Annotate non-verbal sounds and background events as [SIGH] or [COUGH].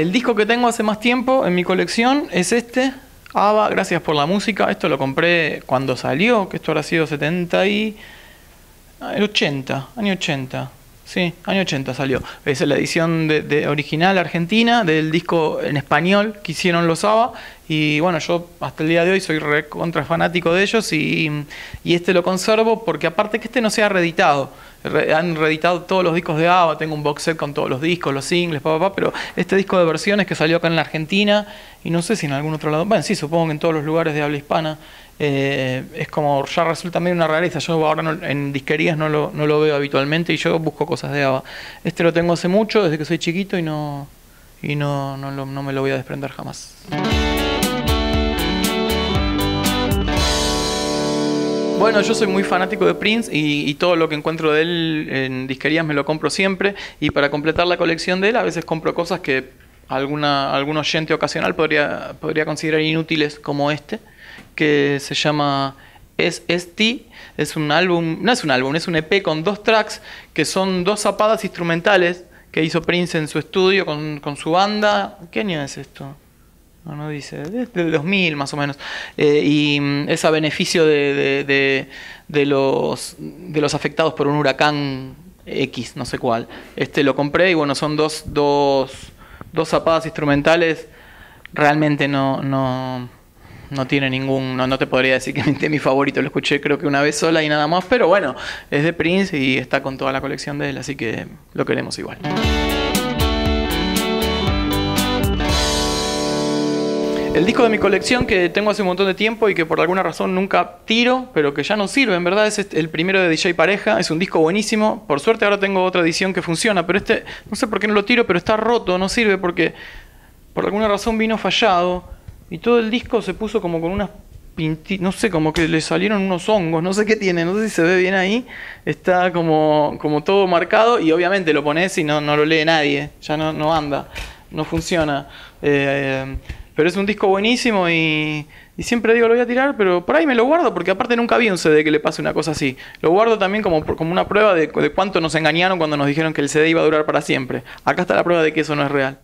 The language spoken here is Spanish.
El disco que tengo hace más tiempo en mi colección es este, Ava, gracias por la música. Esto lo compré cuando salió, que esto habrá sido 70 y... Ah, el 80, año 80. Sí, año 80 salió. Es la edición de, original argentina del disco en español que hicieron los ABBA. Y bueno, yo hasta el día de hoy soy re fanático de ellos y, y este lo conservo porque aparte que este no sea reeditado han reeditado todos los discos de ABBA, tengo un box set con todos los discos, los singles, papá, pero este disco de versiones que salió acá en la Argentina y no sé si en algún otro lado, bueno, sí, supongo que en todos los lugares de habla hispana, eh, es como, ya resulta medio una rareza, yo ahora en disquerías no lo, veo habitualmente y yo busco cosas de ABBA. Este lo tengo hace mucho, desde que soy chiquito y no, y no, no me lo voy a desprender jamás. Bueno, yo soy muy fanático de Prince y, todo lo que encuentro de él en disquerías me lo compro siempre. Y para completar la colección de él, a veces compro cosas que alguna, algún oyente ocasional podría, podría considerar inútiles, como este, que se llama SST, es un álbum, no es un álbum, es un EP con dos tracks que son dos zapadas instrumentales que hizo Prince en su estudio con, con su banda. ¿Qué año es esto? No, dice, desde 2000 más o menos. Eh, y mm, es a beneficio de, los, de los afectados por un huracán X, no sé cuál. Este lo compré y bueno, son dos, zapadas instrumentales. Realmente no, tiene ningún, no, no te podría decir que [LAUGHS] es mi favorito, lo escuché creo que una vez sola y nada más, pero bueno, es de Prince y está con toda la colección de él, así que lo queremos igual. El disco de mi colección que tengo hace un montón de tiempo y que por alguna razón nunca tiro, pero que ya no sirve, en verdad, es este, el primero de DJ Pareja. Es un disco buenísimo. Por suerte ahora tengo otra edición que funciona, pero este no sé por qué no lo tiro, pero está roto, no sirve porque por alguna razón vino fallado y todo el disco se puso como con unas pintitas, no sé, como que le salieron unos hongos, no sé qué tiene, no sé si se ve bien ahí. Está como, como todo marcado y obviamente lo pones y no, no lo lee nadie, ya no, no anda, no funciona. eh, eh pero es un disco buenísimo y, y, siempre digo lo voy a tirar, pero por ahí me lo guardo porque aparte nunca vi un CD que le pase una cosa así. Lo guardo también como, como una prueba de, de cuánto nos engañaron cuando nos dijeron que el CD iba a durar para siempre. Acá está la prueba de que eso no es real.